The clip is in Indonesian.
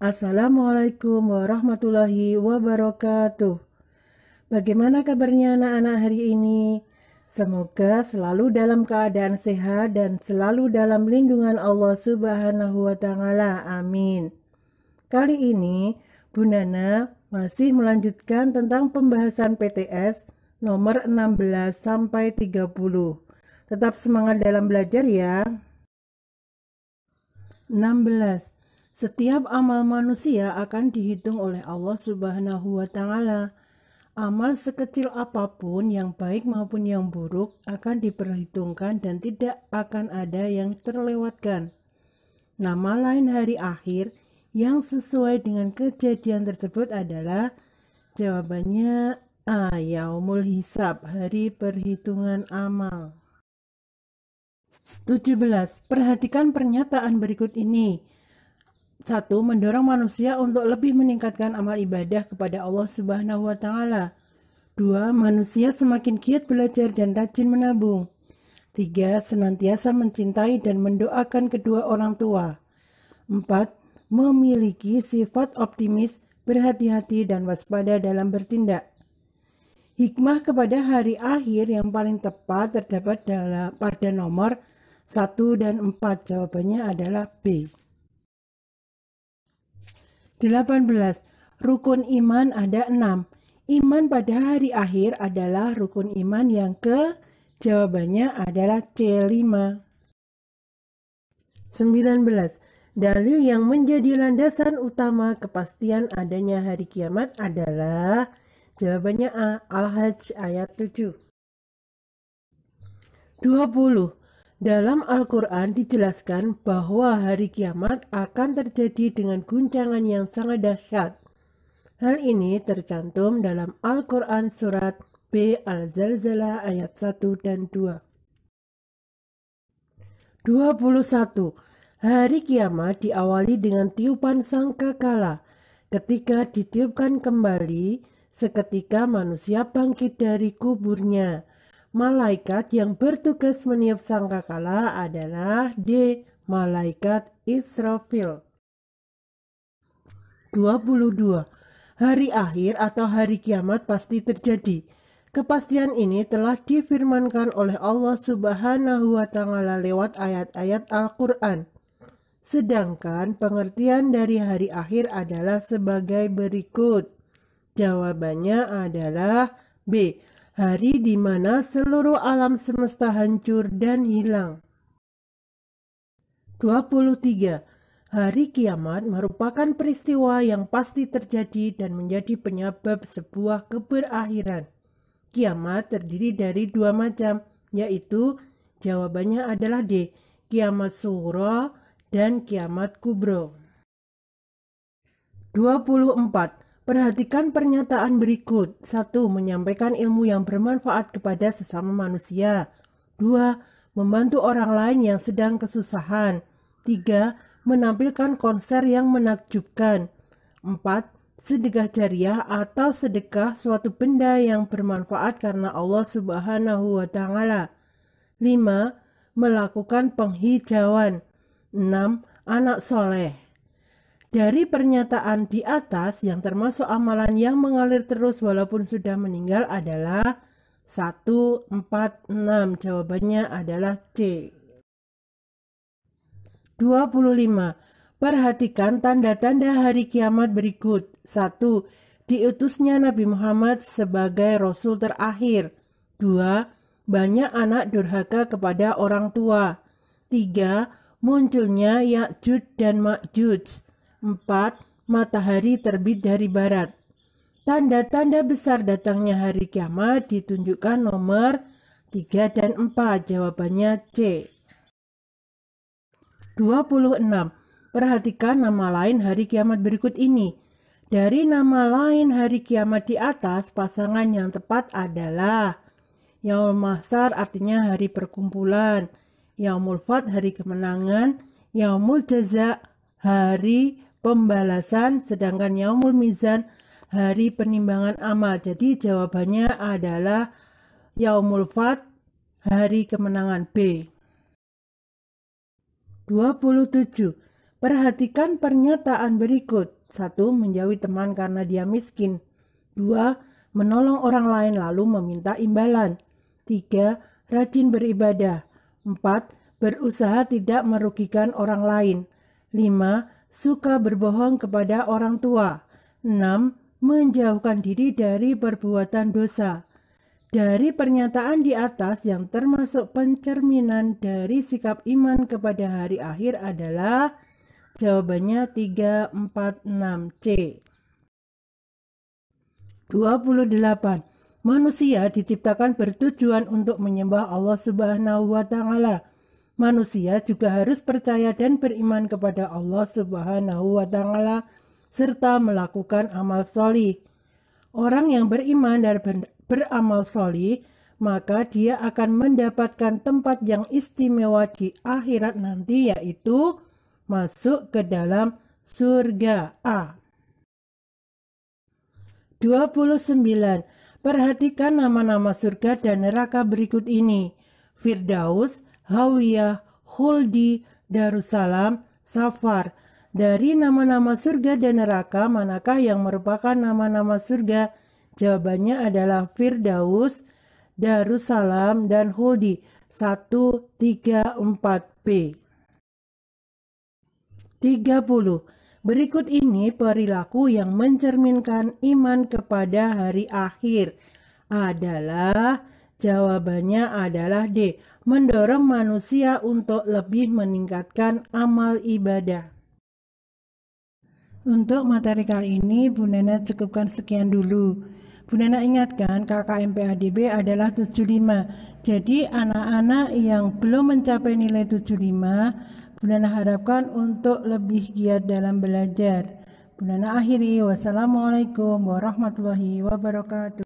Assalamualaikum warahmatullahi wabarakatuh. Bagaimana kabarnya anak-anak hari ini? Semoga selalu dalam keadaan sehat dan selalu dalam lindungan Allah Subhanahu wa taala. Amin. Kali ini Bu Nana masih melanjutkan tentang pembahasan PTS nomor 16 sampai 30. Tetap semangat dalam belajar ya. 16. Setiap amal manusia akan dihitung oleh Allah Subhanahu wa taala. Amal sekecil apapun yang baik maupun yang buruk akan diperhitungkan dan tidak akan ada yang terlewatkan. Nama lain hari akhir yang sesuai dengan kejadian tersebut adalah jawabannya A. Ah, yaumul Hisab, hari perhitungan amal. 17. Perhatikan pernyataan berikut ini. 1. Mendorong manusia untuk lebih meningkatkan amal ibadah kepada Allah Subhanahu wa taala. 2. Manusia semakin giat belajar dan rajin menabung. 3. Senantiasa mencintai dan mendoakan kedua orang tua. 4. Memiliki sifat optimis, berhati-hati dan waspada dalam bertindak. Hikmah kepada hari akhir yang paling tepat terdapat dalam pada nomor 1 dan 4 jawabannya adalah B. 18. Rukun iman ada 6. Iman pada hari akhir adalah rukun iman yang ke jawabannya adalah C5. 19. Dalil yang menjadi landasan utama kepastian adanya hari kiamat adalah jawabannya A. Al-Hajj ayat 7. 20. Dalam Al-Quran dijelaskan bahwa hari kiamat akan terjadi dengan guncangan yang sangat dahsyat. Hal ini tercantum dalam Al-Quran Surat B Al-Zalzalah ayat 1 dan 2. 21. Hari kiamat diawali dengan tiupan sangkakala. Ketika ditiupkan kembali, seketika manusia bangkit dari kuburnya Malaikat yang bertugas meniup sangkakala adalah D. Malaikat Israfil. 22. Hari akhir atau hari kiamat pasti terjadi. Kepastian ini telah difirmankan oleh Allah Subhanahu wa taala lewat ayat-ayat Al-Qur'an. Sedangkan pengertian dari hari akhir adalah sebagai berikut. Jawabannya adalah B hari di mana seluruh alam semesta hancur dan hilang. 23. Hari kiamat merupakan peristiwa yang pasti terjadi dan menjadi penyebab sebuah keberakhiran. Kiamat terdiri dari dua macam, yaitu jawabannya adalah D, kiamat suhro dan kiamat kubro. 24. Perhatikan pernyataan berikut. 1. Menyampaikan ilmu yang bermanfaat kepada sesama manusia. 2. Membantu orang lain yang sedang kesusahan. 3. Menampilkan konser yang menakjubkan. 4. Sedekah jariah atau sedekah suatu benda yang bermanfaat karena Allah Subhanahu wa taala. 5. Melakukan penghijauan. 6. Anak soleh. Dari pernyataan di atas yang termasuk amalan yang mengalir terus walaupun sudah meninggal adalah 1, 4, 6. Jawabannya adalah C. 25. Perhatikan tanda-tanda hari kiamat berikut. 1. Diutusnya Nabi Muhammad sebagai rasul terakhir. 2. Banyak anak durhaka kepada orang tua. 3. Munculnya yakjud dan Ma'jud. 4. Matahari terbit dari barat. Tanda-tanda besar datangnya hari kiamat ditunjukkan nomor 3 dan 4. Jawabannya C. 26. Perhatikan nama lain hari kiamat berikut ini. Dari nama lain hari kiamat di atas, pasangan yang tepat adalah Yaul Mahsar artinya hari perkumpulan, Yaumul Fat hari kemenangan, Yaumul Jaza hari pembalasan sedangkan yaumul mizan hari penimbangan amal. Jadi jawabannya adalah yaumul fat hari kemenangan B. 27. Perhatikan pernyataan berikut. satu Menjauhi teman karena dia miskin. 2. Menolong orang lain lalu meminta imbalan. 3. Rajin beribadah. 4. Berusaha tidak merugikan orang lain. 5 suka berbohong kepada orang tua. 6. Menjauhkan diri dari perbuatan dosa. Dari pernyataan di atas yang termasuk pencerminan dari sikap iman kepada hari akhir adalah jawabannya 346C. 28. Manusia diciptakan bertujuan untuk menyembah Allah Subhanahu wa taala manusia juga harus percaya dan beriman kepada Allah Subhanahu wa Ta'ala, serta melakukan amal solih. Orang yang beriman dan beramal solih, maka dia akan mendapatkan tempat yang istimewa di akhirat nanti, yaitu masuk ke dalam surga A. 29. Perhatikan nama-nama surga dan neraka berikut ini. Firdaus, Hawiyah, Huldi, Darussalam, Safar. Dari nama-nama surga dan neraka, manakah yang merupakan nama-nama surga? Jawabannya adalah Firdaus, Darussalam, dan Huldi. 1, 3, 4, P. 30. Berikut ini perilaku yang mencerminkan iman kepada hari akhir adalah Jawabannya adalah D. Mendorong manusia untuk lebih meningkatkan amal ibadah. Untuk materi kali ini, Bu Nena cukupkan sekian dulu. Bu Nena ingatkan KKMPADB ADB adalah 75. Jadi anak-anak yang belum mencapai nilai 75, Bu Nena harapkan untuk lebih giat dalam belajar. Bu Nena akhiri, wassalamualaikum warahmatullahi wabarakatuh.